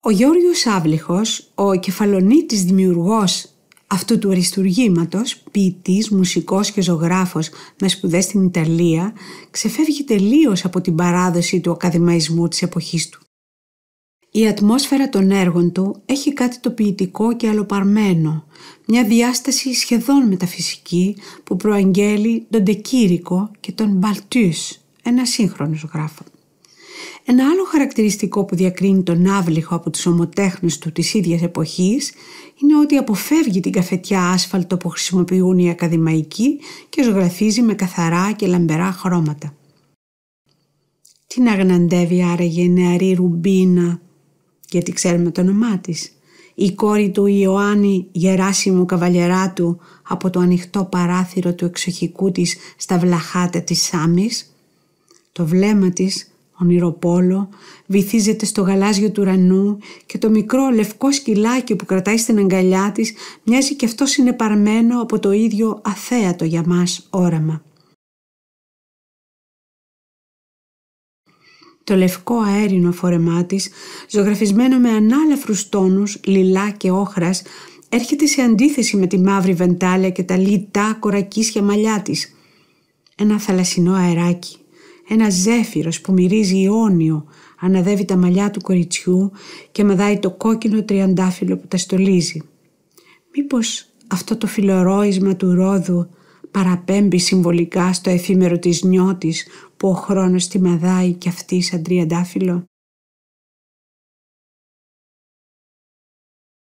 Ο Γιώργος Άβληχος, ο κεφαλονίτης δημιουργός αυτού του αριστουργήματος, ποιητής, μουσικός και ζωγράφος με σπουδές στην Ιταλία, ξεφεύγει τελείως από την παράδοση του ακαδημαϊσμού της εποχής του. Η ατμόσφαιρα των έργων του έχει κάτι το ποιητικό και αλοπαρμένο, μια διάσταση σχεδόν μεταφυσική που προαγγέλει τον Τεκήρικο και τον Μπαλτούς, ένα σύγχρονο ζωγράφο. Ένα άλλο χαρακτηριστικό που διακρίνει τον άβληχο από τους ομοτέχνους του της ίδιας εποχής είναι ότι αποφεύγει την καφετιά άσφαλτο που χρησιμοποιούν οι ακαδημαϊκοί και ζωγραφίζει με καθαρά και λαμπερά χρώματα. Τι να γναντεύει άραγε η νεαρή Ρουμπίνα, γιατί ξέρουμε το όνομά της, η κόρη του Ιωάννη Γεράσιμου Καβαλιεράτου από το ανοιχτό παράθυρο του εξοχικού της στα βλαχάτα της Σάμις, το βλέμμα της ονειροπόλο, βυθίζεται στο γαλάζιο του ουρανού και το μικρό λευκό σκυλάκι που κρατάει στην αγκαλιά της μοιάζει και αυτό συνεπαρμένο από το ίδιο αθέατο για μας όραμα. Το λευκό αέρινο φορεμά της, ζωγραφισμένο με ανάλαφρους τόνους, λιλά και όχρας, έρχεται σε αντίθεση με τη μαύρη βεντάλια και τα λιτά κορακίσια μαλλιά της. Ένα θαλασσινό αεράκι, ένα ζέφυρος που μυρίζει ιόνιο αναδεύει τα μαλλιά του κοριτσιού και μαδάει το κόκκινο τριαντάφυλλο που τα στολίζει. Μήπως αυτό το φιλορόισμα του Ρόδου παραπέμπει συμβολικά στο εφήμερο της νιώτης που ο χρόνος τη μαδάει κι αυτή σαν τριαντάφυλλο.